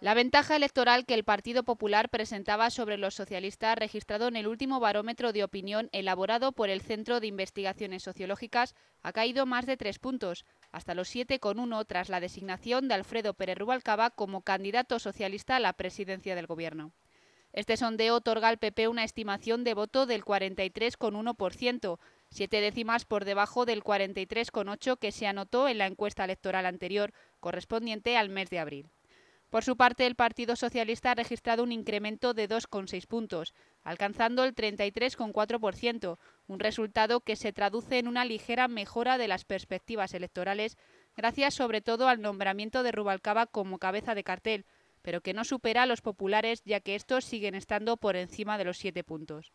La ventaja electoral que el Partido Popular presentaba sobre los socialistas registrado en el último barómetro de opinión elaborado por el Centro de Investigaciones Sociológicas ha caído más de tres puntos, hasta los uno tras la designación de Alfredo Pérez Rubalcaba como candidato socialista a la presidencia del Gobierno. Este sondeo otorga al PP una estimación de voto del 43,1%, siete décimas por debajo del 43,8% que se anotó en la encuesta electoral anterior, correspondiente al mes de abril. Por su parte, el Partido Socialista ha registrado un incremento de 2,6 puntos, alcanzando el 33,4%, un resultado que se traduce en una ligera mejora de las perspectivas electorales, gracias sobre todo al nombramiento de Rubalcaba como cabeza de cartel, pero que no supera a los populares ya que estos siguen estando por encima de los 7 puntos.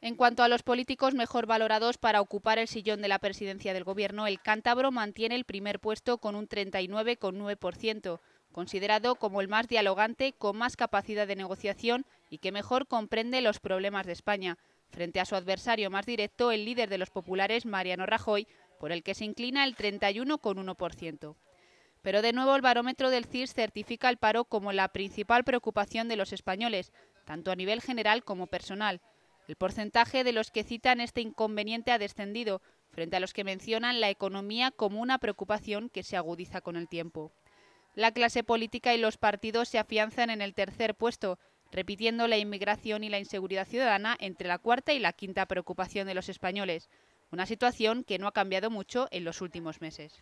En cuanto a los políticos mejor valorados para ocupar el sillón de la presidencia del Gobierno, el cántabro mantiene el primer puesto con un 39,9%, considerado como el más dialogante, con más capacidad de negociación y que mejor comprende los problemas de España. Frente a su adversario más directo, el líder de los populares, Mariano Rajoy, por el que se inclina el 31,1%. Pero de nuevo el barómetro del CIS certifica el paro como la principal preocupación de los españoles, tanto a nivel general como personal. El porcentaje de los que citan este inconveniente ha descendido, frente a los que mencionan la economía como una preocupación que se agudiza con el tiempo la clase política y los partidos se afianzan en el tercer puesto, repitiendo la inmigración y la inseguridad ciudadana entre la cuarta y la quinta preocupación de los españoles, una situación que no ha cambiado mucho en los últimos meses.